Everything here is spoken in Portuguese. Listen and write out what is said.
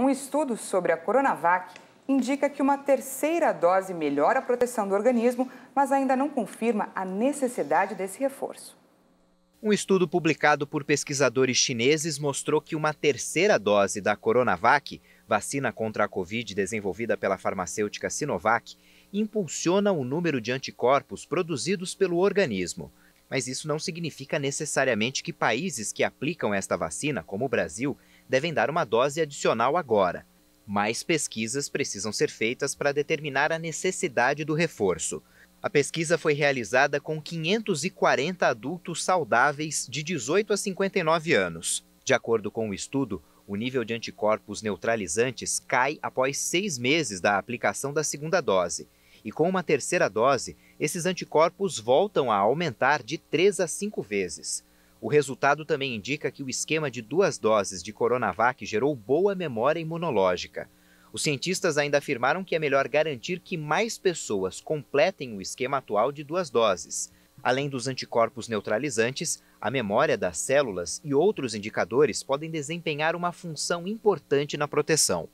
Um estudo sobre a Coronavac indica que uma terceira dose melhora a proteção do organismo, mas ainda não confirma a necessidade desse reforço. Um estudo publicado por pesquisadores chineses mostrou que uma terceira dose da Coronavac, vacina contra a Covid desenvolvida pela farmacêutica Sinovac, impulsiona o número de anticorpos produzidos pelo organismo. Mas isso não significa necessariamente que países que aplicam esta vacina, como o Brasil, devem dar uma dose adicional agora. Mais pesquisas precisam ser feitas para determinar a necessidade do reforço. A pesquisa foi realizada com 540 adultos saudáveis de 18 a 59 anos. De acordo com o estudo, o nível de anticorpos neutralizantes cai após seis meses da aplicação da segunda dose. E com uma terceira dose, esses anticorpos voltam a aumentar de três a cinco vezes. O resultado também indica que o esquema de duas doses de Coronavac gerou boa memória imunológica. Os cientistas ainda afirmaram que é melhor garantir que mais pessoas completem o esquema atual de duas doses. Além dos anticorpos neutralizantes, a memória das células e outros indicadores podem desempenhar uma função importante na proteção.